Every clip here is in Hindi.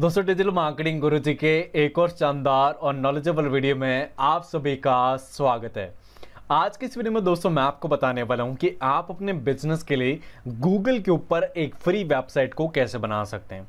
दोस्तों डिजिटल मार्केटिंग गुरु जी के एक और शानदार और नॉलेजेबल वीडियो में आप सभी का स्वागत है आज की इस वीडियो में दोस्तों मैं आपको बताने वाला हूं कि आप अपने बिजनेस के लिए गूगल के ऊपर एक फ्री वेबसाइट को कैसे बना सकते हैं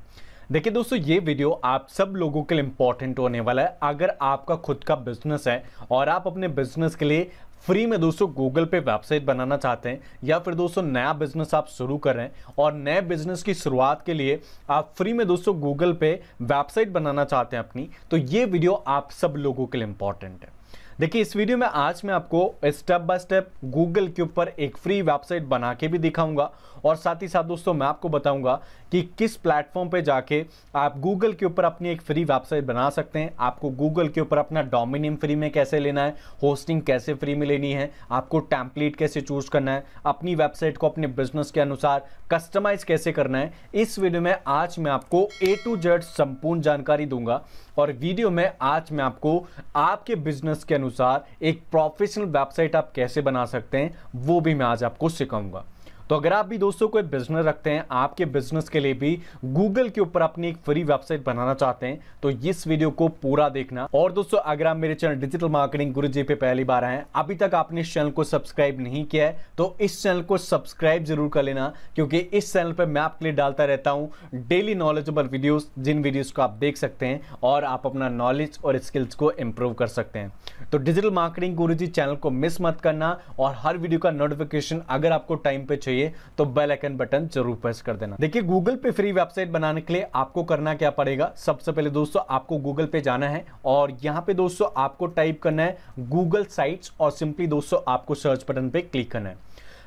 देखिए दोस्तों ये वीडियो आप सब लोगों के लिए इंपॉर्टेंट होने वाला है अगर आपका खुद का बिजनेस है और आप अपने बिजनेस के लिए फ्री में दोस्तों गूगल पे वेबसाइट बनाना चाहते हैं या फिर दोस्तों नया बिजनेस आप शुरू कर रहे हैं और नए बिजनेस की शुरुआत के लिए आप फ्री में दोस्तों गूगल पे वेबसाइट बनाना चाहते हैं अपनी तो ये वीडियो आप सब लोगों के लिए इंपॉर्टेंट है देखिए इस वीडियो में आज मैं आपको स्टेप बाय स्टेप गूगल के ऊपर एक फ्री वेबसाइट बना के भी दिखाऊंगा और साथ ही साथ दोस्तों मैं आपको बताऊंगा कि किस प्लेटफॉर्म पे जाके आप गूगल के ऊपर अपनी एक फ्री वेबसाइट बना सकते हैं आपको गूगल के ऊपर अपना डोमिनियम फ्री में कैसे लेना है होस्टिंग कैसे फ्री में लेनी है आपको टैंपलेट कैसे चूज करना है अपनी वेबसाइट को अपने बिजनेस के अनुसार कस्टमाइज कैसे करना है इस वीडियो में आज मैं आपको ए टू जेड संपूर्ण जानकारी दूंगा और वीडियो में आज मैं आपको आपके बिजनेस के अनुसार एक प्रोफेशनल वेबसाइट आप कैसे बना सकते हैं वो भी मैं आज आपको सिखाऊंगा तो अगर आप भी दोस्तों कोई बिजनेस रखते हैं आपके बिजनेस के लिए भी गूगल के ऊपर अपनी एक फ्री वेबसाइट बनाना चाहते हैं तो इस वीडियो को पूरा देखना और दोस्तों अगर आप मेरे चैनल डिजिटल मार्केटिंग गुरु जी पे पहली बार आए अभी तक आपने इस चैनल को सब्सक्राइब नहीं किया है तो इस चैनल को सब्सक्राइब जरूर कर लेना क्योंकि इस चैनल पर मैं आपके लिए डालता रहता हूँ डेली नॉलेजेबल वीडियो जिन वीडियोज को आप देख सकते हैं और आप अपना नॉलेज और स्किल्स को इम्प्रूव कर सकते हैं तो डिजिटल मार्केटिंग गुरु चैनल को मिस मत करना और हर वीडियो का नोटिफिकेशन अगर आपको टाइम पर चाहिए चाहिए तो बेल आइकन बटन जरूर प्रेस कर देना देखिए गूगल पे फ्री वेबसाइट बनाने के लिए आपको करना क्या पड़ेगा सबसे पहले दोस्तों आपको गूगल पे जाना है और यहाँ पे दोस्तों आपको टाइप करना है गूगल साइट्स और सिंपली दोस्तों आपको सर्च बटन पे क्लिक करना है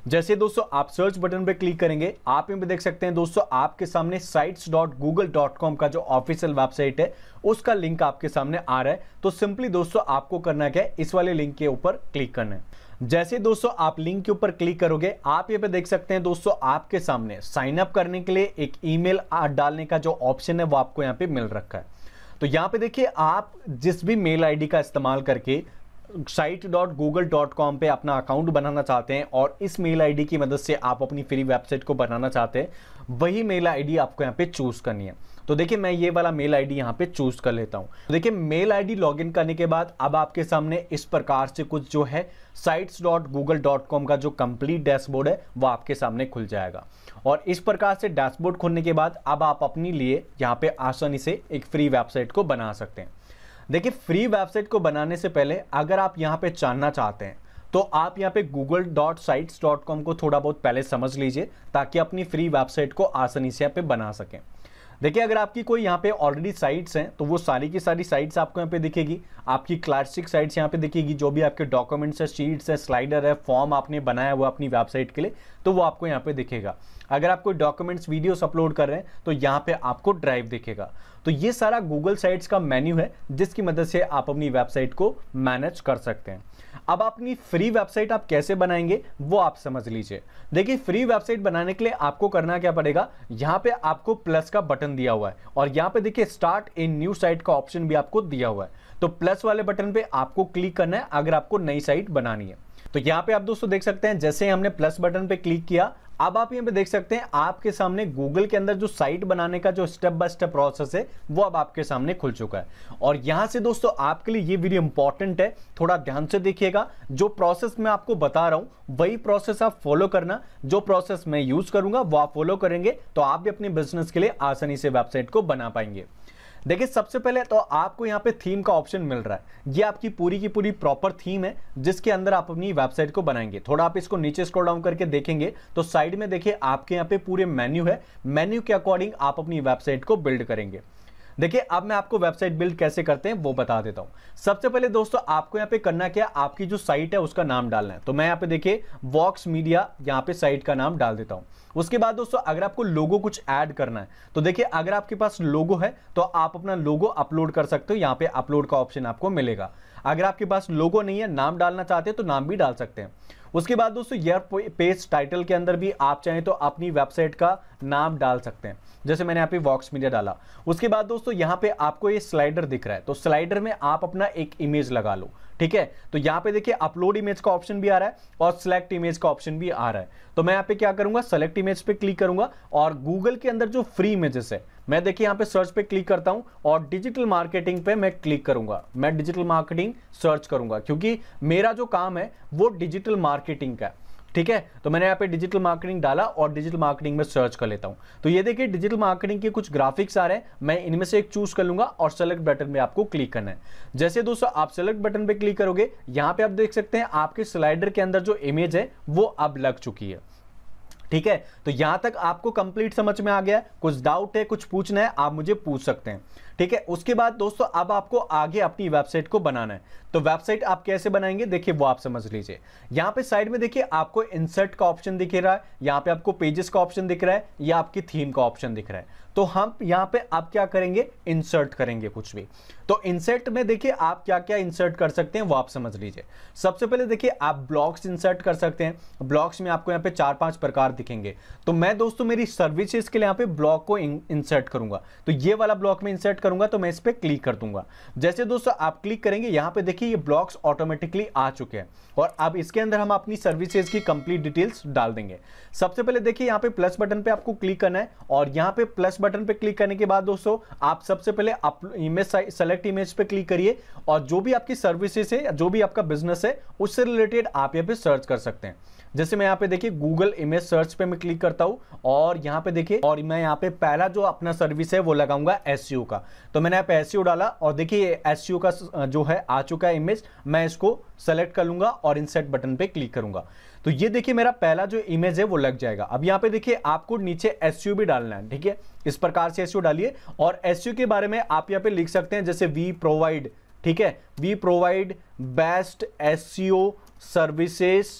जैसे दोस्तों आप सर्च बटन पर क्लिक करेंगे आप यहाँ पे देख सकते हैं दोस्तों आपके सामने sites dot Google dot com का जो ऑफिशियल वेबसाइट है उसका लिंक आपके सामने आ रहा है तो सिंपली दोस्तों आपको करना क्या है इस वाले लिंक के ऊपर क्लिक करना है जैसे दोस्तों आप लिंक के ऊपर क्लिक करोगे आप ये पे देख सकते हैं दोस्तों आपके सामने साइन अप करने के लिए एक ईमेल डालने का जो ऑप्शन है वो आपको यहाँ पे मिल रखा है तो यहाँ पे देखिए आप जिस भी मेल आईडी का इस्तेमाल करके site dot Google dot com पर अपना अकाउंट बनाना चाहते हैं और इस मेल आईडी की मदद से आप अपनी फ्री वेबसाइट को बनाना चाहते हैं वही मेल आईडी आपको यहाँ पे चूज़ करनी है तो देखिए मैं ये वाला मेल आईडी यहाँ पे चूज कर लेता हूँ तो देखिए मेल आईडी लॉगिन करने के बाद अब आपके सामने इस प्रकार से कुछ जो है sites dot Google dot com का जो कंप्लीट डैशबोर्ड है वो आपके सामने खुल जाएगा और इस प्रकार से डैशबोर्ड खुलने के बाद अब आप अपने लिए यहाँ पे आसानी से एक फ्री वेबसाइट को बना सकते हैं देखिए फ्री वेबसाइट को बनाने से पहले अगर आप यहाँ पे जानना चाहते हैं तो आप यहाँ पे Google dot sites dot com को थोड़ा बहुत पहले समझ लीजिए ताकि अपनी फ्री वेबसाइट को आसानी से यहाँ पे बना सकें देखिए अगर आपकी कोई यहाँ पे ऑलरेडी साइट्स हैं तो वो सारी की सारी साइट्स आपको यहाँ पे दिखेगी आपकी क्लासिक साइट्स यहाँ पे दिखेगी जो भी आपके डॉक्यूमेंट्स है शीट्स है स्लाइडर है फॉर्म आपने बनाया हुआ अपनी वेबसाइट के लिए तो वो आपको यहाँ पे दिखेगा अगर आप कोई डॉक्यूमेंट्स वीडियोस अपलोड कर रहे हैं तो यहाँ पे आपको ड्राइव दिखेगा तो ये सारा गूगल साइट्स का मेन्यू है जिसकी मदद से आप अपनी वेबसाइट को मैनेज कर सकते हैं अब अपनी फ्री वेबसाइट आप कैसे बनाएंगे वो आप समझ लीजिए देखिए फ्री वेबसाइट बनाने के लिए आपको करना क्या पड़ेगा यहां पे आपको प्लस का बटन दिया हुआ है और यहां पे देखिए स्टार्ट ए न्यू साइट का ऑप्शन भी आपको दिया हुआ है तो प्लस वाले बटन पे आपको क्लिक करना है अगर आपको नई साइट बनानी है तो यहां पे आप दोस्तों देख सकते हैं जैसे हमने प्लस बटन पे क्लिक किया अब आप यहां पे देख सकते हैं आपके सामने गूगल के अंदर जो साइट बनाने का जो स्टेप बाय स्टेप प्रोसेस है वो अब आपके सामने खुल चुका है और यहां से दोस्तों आपके लिए ये वीडियो इंपॉर्टेंट है थोड़ा ध्यान से देखिएगा जो प्रोसेस मैं आपको बता रहा हूं वही प्रोसेस आप फॉलो करना जो प्रोसेस मैं यूज करूंगा वो आप फॉलो करेंगे तो आप भी अपने बिजनेस के लिए आसानी से वेबसाइट को बना पाएंगे देखिए सबसे पहले तो आपको यहाँ पे थीम का ऑप्शन मिल रहा है ये आपकी पूरी की पूरी प्रॉपर थीम है जिसके अंदर आप अपनी वेबसाइट को बनाएंगे थोड़ा आप इसको नीचे स्क्रॉल डाउन करके देखेंगे तो साइड में देखिए आपके यहाँ पे पूरे मेन्यू है मेन्यू के अकॉर्डिंग आप अपनी वेबसाइट को बिल्ड करेंगे देखिए अब मैं आपको वेबसाइट बिल्ड कैसे करते हैं वो बता देता हूं सबसे पहले दोस्तों आपको यहाँ पे करना क्या आपकी जो साइट है उसका नाम डालना है तो मैं यहाँ पे देखिए वॉक्स मीडिया यहाँ पे साइट का नाम डाल देता हूं उसके बाद दोस्तों अगर आपको लोगो कुछ ऐड करना है तो देखिए अगर आपके पास लोगो है तो आप अपना लोगो अपलोड कर सकते हो यहाँ पे अपलोड का ऑप्शन आपको मिलेगा अगर आपके पास लोगो नहीं है नाम डालना चाहते हैं तो नाम भी डाल सकते हैं उसके बाद दोस्तों यर पेज टाइटल के अंदर भी आप चाहें तो अपनी वेबसाइट का नाम डाल सकते हैं जैसे मैंने यहाँ पे वॉक्स मीडिया डाला उसके बाद दोस्तों यहाँ पे आपको ये स्लाइडर दिख रहा है तो स्लाइडर में आप अपना एक इमेज लगा लो ठीक है तो यहां पे देखिए अपलोड इमेज का ऑप्शन भी आ रहा है और सिलेक्ट इमेज का ऑप्शन भी आ रहा है तो मैं यहां पे क्या करूंगा सेलेक्ट इमेज पे क्लिक करूंगा और गूगल के अंदर जो फ्री इमेजेस है मैं देखिए यहां पे सर्च पे क्लिक करता हूं और डिजिटल मार्केटिंग पे मैं क्लिक करूंगा मैं डिजिटल मार्केटिंग सर्च करूंगा क्योंकि मेरा जो काम है वो डिजिटल मार्केटिंग का है ठीक है तो मैंने यहाँ पे डिजिटल मार्केटिंग डाला और डिजिटल मार्केटिंग में सर्च कर लेता हूँ तो ये देखिए डिजिटल मार्केटिंग के कुछ ग्राफिक्स आ रहे हैं मैं इनमें से एक चूज कर लूंगा और सेलेक्ट बटन में आपको क्लिक करना है जैसे दोस्तों आप सेलेक्ट बटन पे क्लिक करोगे यहाँ पे आप देख सकते हैं आपके स्लाइडर के अंदर जो इमेज है वो अब लग चुकी है ठीक है तो यहां तक आपको कंप्लीट समझ में आ गया कुछ डाउट है कुछ पूछना है आप मुझे पूछ सकते हैं ठीक है उसके बाद दोस्तों अब आपको आगे अपनी वेबसाइट को बनाना है तो वेबसाइट आप कैसे बनाएंगे देखिए वो आप समझ लीजिए यहां पे साइड में देखिए आपको इंसर्ट का ऑप्शन दिख रहा है यहां पे आपको पेजेस का ऑप्शन दिख रहा है या आपकी थीम का ऑप्शन दिख रहा है तो हम यहां पे आप क्या करेंगे इंसर्ट करेंगे कुछ भी तो इंसर्ट में देखिए आप क्या क्या इंसर्ट कर सकते हैं वो आप समझ लीजिए सबसे पहले देखिए आप ब्लॉग्स इंसर्ट कर सकते हैं ब्लॉग्स में आपको यहाँ पे चार पांच प्रकार दिखेंगे तो मैं दोस्तों मेरी सर्विसेज के लिए यहाँ पे ब्लॉग को इंसर्ट करूंगा तो ये वाला ब्लॉग में इंसर्ट करूंगा तो मैं इस पर क्लिक कर दूंगा जैसे दोस्तों आप क्लिक करेंगे यहां पे देखिए ये ब्लॉक्स ऑटोमेटिकली आ चुके हैं और अब इसके अंदर हम अपनी सर्विसेज की कंप्लीट डिटेल्स डाल देंगे सबसे पहले देखिए यहां पे प्लस बटन पे आपको क्लिक करना है और यहां पे प्लस बटन पे क्लिक करने के बाद दोस्तों आप सबसे पहले इमेज सेलेक्ट इमेज पे क्लिक करिए और जो भी आपकी सर्विसेज है जो भी आपका बिजनेस है उससे रिलेटेड आप यहाँ पे सर्च कर सकते हैं जैसे मैं यहाँ पे देखिए गूगल इमेज सर्च पे मैं क्लिक करता हूँ और यहाँ पे देखिए और मैं यहाँ पे पहला जो अपना सर्विस है वो लगाऊंगा एस e का तो मैंने यहाँ पे एस e डाला और देखिए एस e का जो है आ चुका है इमेज मैं इसको सेलेक्ट कर लूंगा और इनसेट बटन पे क्लिक करूंगा तो ये देखिए मेरा पहला जो इमेज है वो लग जाएगा अब यहाँ पे देखिए आपको नीचे एस भी डालना है ठीक है इस प्रकार से एस डालिए और एस के बारे में आप यहाँ पे लिख सकते हैं जैसे वी प्रोवाइड ठीक है we provide best S services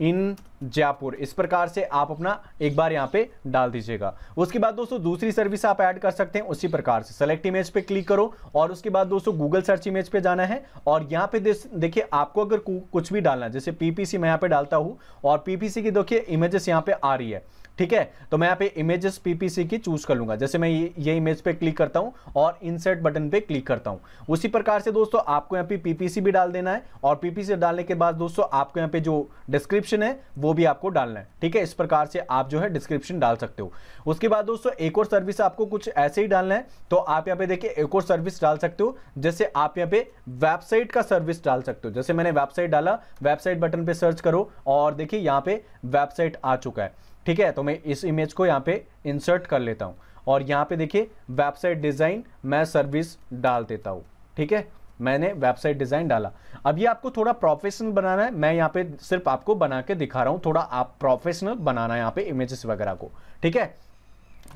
in Jaipur इस प्रकार से आप अपना एक बार यहाँ पे डाल दीजिएगा उसके बाद दोस्तों दूसरी सर्विस आप ऐड कर सकते हैं उसी प्रकार से सेलेक्ट इमेज पे क्लिक करो और उसके बाद दोस्तों गूगल सर्च इमेज पे जाना है और यहाँ पे देखिए आपको अगर कुछ भी डालना है जैसे पीपीसी मैं यहाँ पे डालता हूँ और पीपीसी की देखिए इमेजेस यहाँ पे आ रही है ठीक है तो मैं यहाँ पे इमेजेस पीपीसी की चूज कर लूंगा जैसे मैं ये इमेज पे क्लिक करता हूँ और इंसर्ट बटन पे क्लिक करता हूँ उसी प्रकार से दोस्तों आपको यहाँ पे पीपीसी भी डाल देना है और पीपीसी डालने के बाद दोस्तों आपको यहाँ पे जो डिस्क्रिप्शन है वो वो भी आपको डालना है ठीक है इस प्रकार से आप जो है डिस्क्रिप्शन डाल सकते हो उसके बाद दोस्तों एक और सर्विस आपको कुछ ऐसे ही डालना है तो आप यहाँ पे देखिए एक और सर्विस डाल सकते हो जैसे आप यहाँ पे वेबसाइट का सर्विस डाल सकते हो जैसे मैंने वेबसाइट डाला वेबसाइट बटन पर सर्च करो और देखिए यहाँ पे वेबसाइट आ चुका है ठीक है तो मैं इस इमेज को यहाँ पे इंसर्ट कर लेता हूँ और यहाँ पे देखिए वेबसाइट डिज़ाइन मैं सर्विस डाल देता हूँ ठीक है मैंने वेबसाइट डिज़ाइन डाला अब ये आपको थोड़ा प्रोफेशनल बनाना है मैं यहाँ पे सिर्फ आपको बना के दिखा रहा हूँ थोड़ा आप प्रोफेशनल बनाना है यहाँ पे इमेजेस वगैरह को ठीक है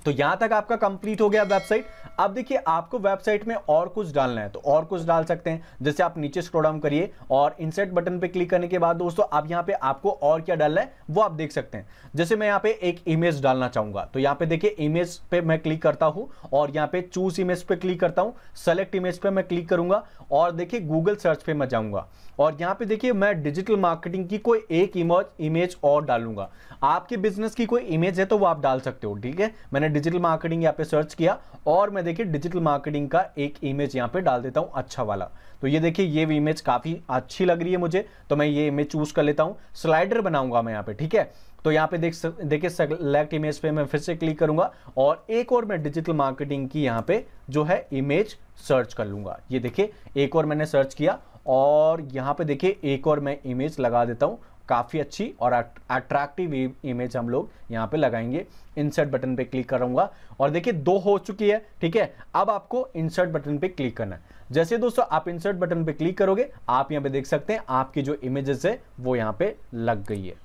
तो यहां तक आपका कंप्लीट हो गया वेबसाइट अब देखिए आपको वेबसाइट में और कुछ डालना है तो और कुछ डाल सकते हैं जैसे आप नीचे स्क्रोडाउन करिए और इंसर्ट बटन पे क्लिक करने के बाद दोस्तों आप यहां पे आपको और क्या डालना है वो आप देख सकते हैं जैसे मैं यहां पे एक इमेज डालना चाहूंगा तो यहां पे देखिए इमेज पे मैं क्लिक करता हूं और यहां पे चूज इमेज पे क्लिक करता हूं सेलेक्ट इमेज पे मैं क्लिक करूंगा और देखिए गूगल सर्च पे मैं जाऊंगा और यहां पे देखिए मैं डिजिटल मार्केटिंग की कोई एक इमेज और डालूंगा आपके बिजनेस की कोई इमेज है तो वो आप डाल सकते हो ठीक है मैंने डिजिटल मार्केटिंग यहाँ पे सर्च किया और मैं देखिए डिजिटल मार्केटिंग का एक इमेज यहाँ पे डाल देता हूँ अच्छा वाला तो ये देखिए ये भी इमेज काफ़ी अच्छी लग रही है मुझे तो मैं ये इमेज चूज़ कर लेता हूँ स्लाइडर बनाऊंगा मैं यहाँ पे ठीक है तो यहाँ पे देख देखिए सेलेक्ट इमेज पे मैं फिर से क्लिक करूंगा और एक और मैं डिजिटल मार्केटिंग की यहाँ पे जो है इमेज सर्च कर लूंगा ये देखिए एक और मैंने सर्च किया और यहाँ पे देखिए एक और मैं इमेज लगा देता हूँ काफ़ी अच्छी और अट्रैक्टिव इमेज हम लोग यहाँ पे लगाएंगे इंसर्ट बटन पे क्लिक करूँगा और देखिए दो हो चुकी है ठीक है अब आपको इंसर्ट बटन पे क्लिक करना है जैसे दोस्तों आप इंसर्ट बटन पे क्लिक करोगे आप यहाँ पे देख सकते हैं आपकी जो इमेजेस है वो यहाँ पे लग गई है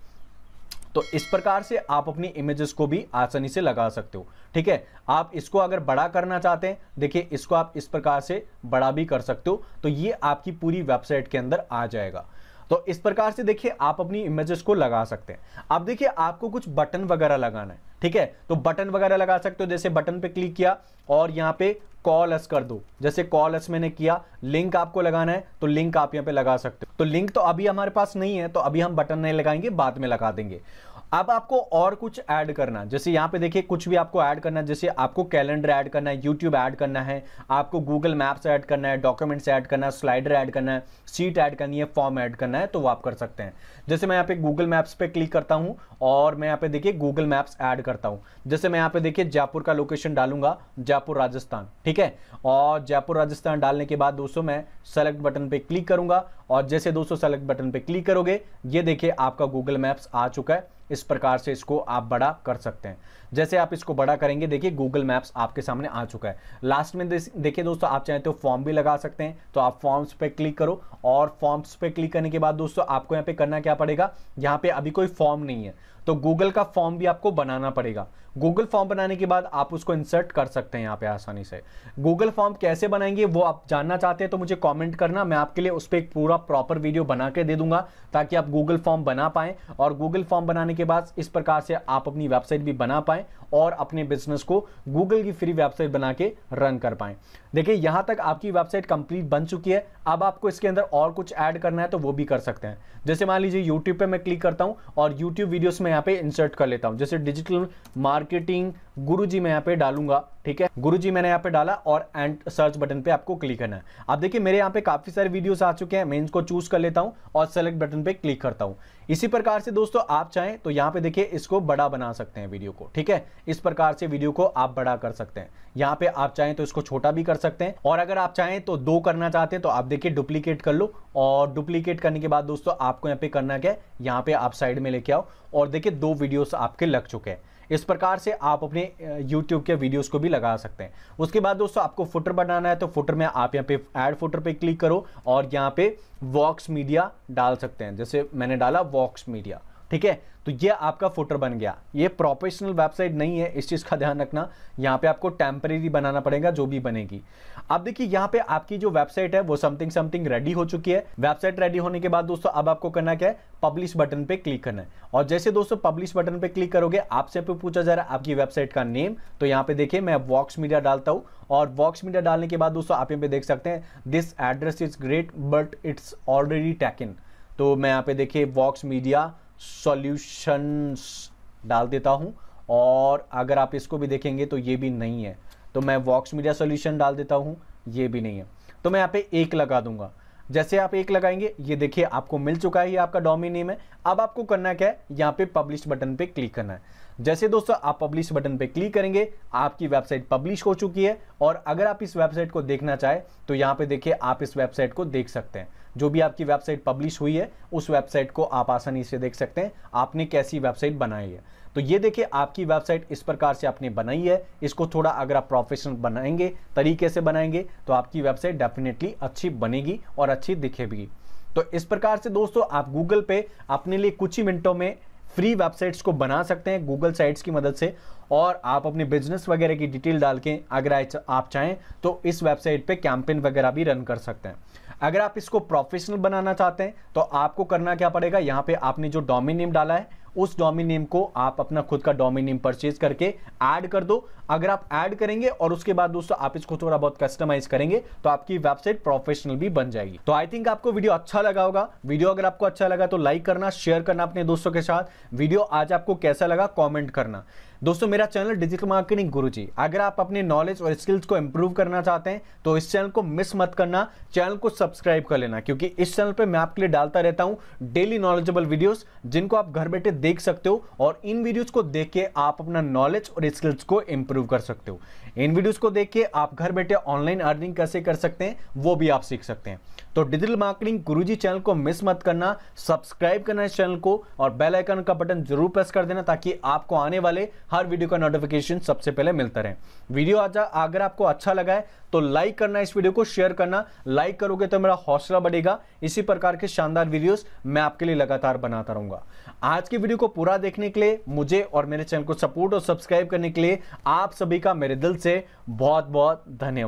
तो इस प्रकार से आप अपनी इमेजेस को भी आसानी से लगा सकते हो ठीक है आप इसको अगर बड़ा करना चाहते हैं देखिए इसको आप इस प्रकार से बड़ा भी कर सकते हो तो ये आपकी पूरी वेबसाइट के अंदर आ जाएगा तो इस प्रकार से देखिए आप अपनी इमेजेस को लगा सकते हैं अब देखिए आपको कुछ बटन वगैरह लगाना है ठीक है तो बटन वगैरह लगा सकते हो जैसे बटन पे क्लिक किया और यहाँ पे कॉल अस कर दो जैसे कॉल अस मैंने किया लिंक आपको लगाना है तो लिंक आप यहाँ पे लगा सकते हो तो लिंक तो अभी हमारे पास नहीं है तो अभी हम बटन नहीं लगाएंगे बाद में लगा देंगे अब आपको और कुछ ऐड करना जैसे यहाँ पे देखिए कुछ भी आपको ऐड करना जैसे आपको कैलेंडर ऐड करना है यूट्यूब ऐड करना है आपको गूगल मैप्स ऐड करना है डॉक्यूमेंट्स ऐड करना है स्लाइडर ऐड करना है सीट ऐड करनी है फॉर्म ऐड करना है तो वो आप कर सकते हैं जैसे मैं यहाँ पे गूगल मैप्स पे क्लिक करता हूँ और मैं यहाँ पे देखिए गूगल मैप्स ऐड करता हूँ जैसे मैं यहाँ पे देखिए जयपुर का लोकेशन डालूंगा जयपुर राजस्थान ठीक है और जयपुर राजस्थान डालने के बाद दोस्तों मैं सेलेक्ट बटन पे क्लिक करूंगा और जैसे दोस्तों सेलेक्ट बटन पे क्लिक करोगे ये देखिए आपका गूगल मैप्स आ चुका है इस प्रकार से इसको आप बड़ा कर सकते हैं जैसे आप इसको बड़ा करेंगे देखिए गूगल मैप्स आपके सामने आ चुका है लास्ट में देखिए दोस्तों आप चाहें तो फॉर्म भी लगा सकते हैं तो आप फॉर्म्स पे क्लिक करो और फॉर्म्स पे क्लिक करने के बाद दोस्तों आपको यहाँ पे करना क्या पड़ेगा यहाँ पे अभी कोई फॉर्म नहीं है तो गूगल का फॉर्म भी आपको बनाना पड़ेगा गूगल फॉर्म बनाने के बाद आप उसको इंसर्ट कर सकते हैं यहाँ पे आसानी से गूगल फॉर्म कैसे बनाएंगे वो आप जानना चाहते हैं तो मुझे कमेंट करना मैं आपके लिए उस पर एक पूरा प्रॉपर वीडियो बना के दे दूंगा ताकि आप गूगल फॉर्म बना पाएं और गूगल फॉर्म बनाने के बाद इस प्रकार से आप अपनी वेबसाइट भी बना पाएं হয় और अपने बिजनेस को गूगल की फ्री वेबसाइट बना के रन कर पाए देखिए यहां तक आपकी वेबसाइट कंप्लीट बन चुकी है अब आपको इसके अंदर और कुछ ऐड करना है तो वो भी कर सकते हैं जैसे मान लीजिए यूट्यूब पर मैं क्लिक करता हूँ और यूट्यूब वीडियोस में यहां पे इंसर्ट कर लेता हूं जैसे डिजिटल मार्केटिंग गुरु जी मैं यहाँ पे डालूंगा ठीक है गुरु जी मैंने यहाँ पे डाला और एंड सर्च बटन पे आपको क्लिक करना है आप देखिए मेरे यहाँ पे काफी सारे वीडियोस आ चुके हैं मैं इनको चूज कर लेता हूँ और सेलेक्ट बटन पे क्लिक करता हूँ इसी प्रकार से दोस्तों आप चाहें तो यहाँ पे देखिए इसको बड़ा बना सकते हैं वीडियो को ठीक है इस प्रकार से वीडियो को आप बड़ा कर सकते हैं यहाँ पे आप चाहें तो इसको छोटा भी कर सकते हैं और अगर आप चाहें तो दो करना चाहते हैं तो आप देखिए डुप्लीकेट कर लो और डुप्लीकेट करने के बाद दोस्तों आपको यहाँ पे करना क्या है यहाँ पे आप साइड में लेके आओ और देखिए दो वीडियोस आपके लग चुके हैं इस प्रकार से आप अपने YouTube के वीडियोस को भी लगा सकते हैं उसके बाद दोस्तों आपको फुटर बनाना है तो फुटर में आप यहाँ पे ऐड फुटर पे क्लिक करो और यहाँ पे वॉक्स मीडिया डाल सकते हैं जैसे मैंने डाला वॉक्स मीडिया ठीक है तो ये आपका फुटर बन गया ये प्रोफेशनल वेबसाइट नहीं है इस चीज़ का ध्यान रखना यहाँ पे आपको टेम्परेरी बनाना पड़ेगा जो भी बनेगी अब देखिए यहाँ पे आपकी जो वेबसाइट है वो समथिंग समथिंग रेडी हो चुकी है वेबसाइट रेडी होने के बाद दोस्तों अब आपको करना क्या है पब्लिश बटन पे क्लिक करना है और जैसे दोस्तों पब्लिश बटन पे क्लिक करोगे आपसे पूछा जा रहा है आपकी वेबसाइट का नेम तो यहाँ पे देखिए मैं वॉक्स मीडिया डालता हूँ और वॉक्स मीडिया डालने के बाद दोस्तों आप यहाँ पे देख सकते हैं this address is great but it's already in तो मैं यहाँ पे देखिए वॉक्स मीडिया सॉल्यूशंस डाल देता हूँ और अगर आप इसको भी देखेंगे तो ये भी नहीं है तो मैं वॉक्स मीडिया सोल्यूशन डाल देता हूँ ये भी नहीं है तो मैं यहाँ पे एक लगा दूंगा जैसे आप एक लगाएंगे ये देखिए आपको मिल चुका है ये आपका डोमी नेम है अब आपको करना क्या है यहाँ पे पब्लिश बटन पे क्लिक करना है जैसे दोस्तों आप पब्लिश बटन पे क्लिक करेंगे आपकी वेबसाइट पब्लिश हो चुकी है और अगर आप इस वेबसाइट को देखना चाहे तो यहाँ पे देखिए आप इस वेबसाइट को देख सकते हैं जो भी आपकी वेबसाइट पब्लिश हुई है उस वेबसाइट को आप आसानी से देख सकते हैं आपने कैसी वेबसाइट बनाई है तो ये देखिए आपकी वेबसाइट इस प्रकार से आपने बनाई है इसको थोड़ा अगर आप प्रोफेशनल बनाएंगे तरीके से बनाएंगे तो आपकी वेबसाइट डेफिनेटली अच्छी बनेगी और अच्छी दिखेगी तो इस प्रकार से दोस्तों आप गूगल पे अपने लिए कुछ ही मिनटों में फ्री वेबसाइट्स को बना सकते हैं गूगल साइट्स की मदद से और आप अपने बिजनेस वगैरह की डिटेल डाल के अगर आप चाहें तो इस वेबसाइट पे कैंपेन वगैरह भी रन कर सकते हैं अगर आप इसको प्रोफेशनल बनाना चाहते हैं तो आपको करना क्या पड़ेगा यहाँ पे आपने जो डोमिनियम डाला है उस डोमिन नेम को आप अपना खुद का डोमिन नेम परचेज करके ऐड कर दो अगर आप ऐड करेंगे और उसके बाद दोस्तों आप इसको थोड़ा बहुत कस्टमाइज करेंगे तो आपकी वेबसाइट प्रोफेशनल भी बन जाएगी तो आई थिंक आपको वीडियो अच्छा लगा होगा वीडियो अगर आपको अच्छा लगा तो लाइक करना शेयर करना अपने दोस्तों के साथ वीडियो आज आपको कैसा लगा कॉमेंट करना दोस्तों मेरा चैनल डिजिटल मार्केटिंग गुरु जी अगर आप अपने नॉलेज और स्किल्स को इंप्रूव करना चाहते हैं तो इस चैनल को मिस मत करना चैनल को सब्सक्राइब कर लेना क्योंकि इस चैनल पर मैं आपके लिए डालता रहता हूँ डेली नॉलेजेबल वीडियोस जिनको आप घर बैठे देख सकते हो और इन वीडियोज़ को देख के आप अपना नॉलेज और स्किल्स को इम्प्रूव कर सकते हो इन वीडियोज़ को देख के आप घर बैठे ऑनलाइन अर्निंग कैसे कर सकते हैं वो भी आप सीख सकते हैं तो डिजिटल मार्केटिंग गुरुजी चैनल को मिस मत करना सब्सक्राइब करना इस चैनल को और बेल आइकन का बटन जरूर प्रेस कर देना ताकि आपको आने वाले हर वीडियो का नोटिफिकेशन सबसे पहले मिलता रहे वीडियो आज अगर आपको अच्छा लगा है तो लाइक करना इस वीडियो को शेयर करना लाइक करोगे तो मेरा हौसला बढ़ेगा इसी प्रकार के शानदार वीडियो मैं आपके लिए लगातार बनाता रहूंगा आज की वीडियो को पूरा देखने के लिए मुझे और मेरे चैनल को सपोर्ट और सब्सक्राइब करने के लिए आप सभी का मेरे दिल से बहुत बहुत धन्यवाद